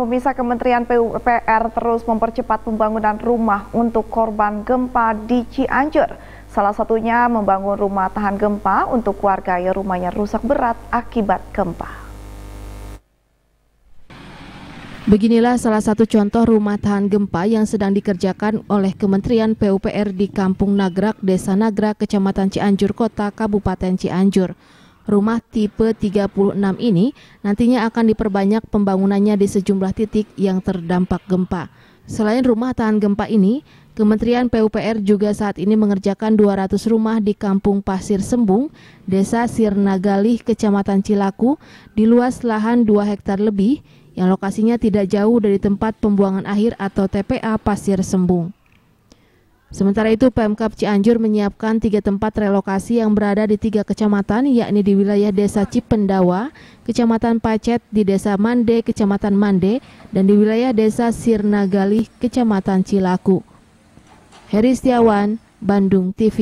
Pemirsa Kementerian PUPR terus mempercepat pembangunan rumah untuk korban gempa di Cianjur. Salah satunya membangun rumah tahan gempa untuk warga yang rumahnya rusak berat akibat gempa. Beginilah salah satu contoh rumah tahan gempa yang sedang dikerjakan oleh Kementerian PUPR di Kampung Nagrak, Desa Nagrak, Kecamatan Cianjur Kota, Kabupaten Cianjur. Rumah tipe 36 ini nantinya akan diperbanyak pembangunannya di sejumlah titik yang terdampak gempa. Selain rumah tahan gempa ini, Kementerian PUPR juga saat ini mengerjakan 200 rumah di Kampung Pasir Sembung, Desa Sirnagalih, Kecamatan Cilaku, di luas lahan 2 hektar lebih, yang lokasinya tidak jauh dari tempat pembuangan akhir atau TPA Pasir Sembung. Sementara itu, Pemkap Cianjur menyiapkan tiga tempat relokasi yang berada di tiga kecamatan, yakni di wilayah Desa Cipendawa, Kecamatan Pacet di Desa Mande, Kecamatan Mande, dan di wilayah Desa Sirnagali, Kecamatan Cilaku. Heri Setiawan, Bandung TV.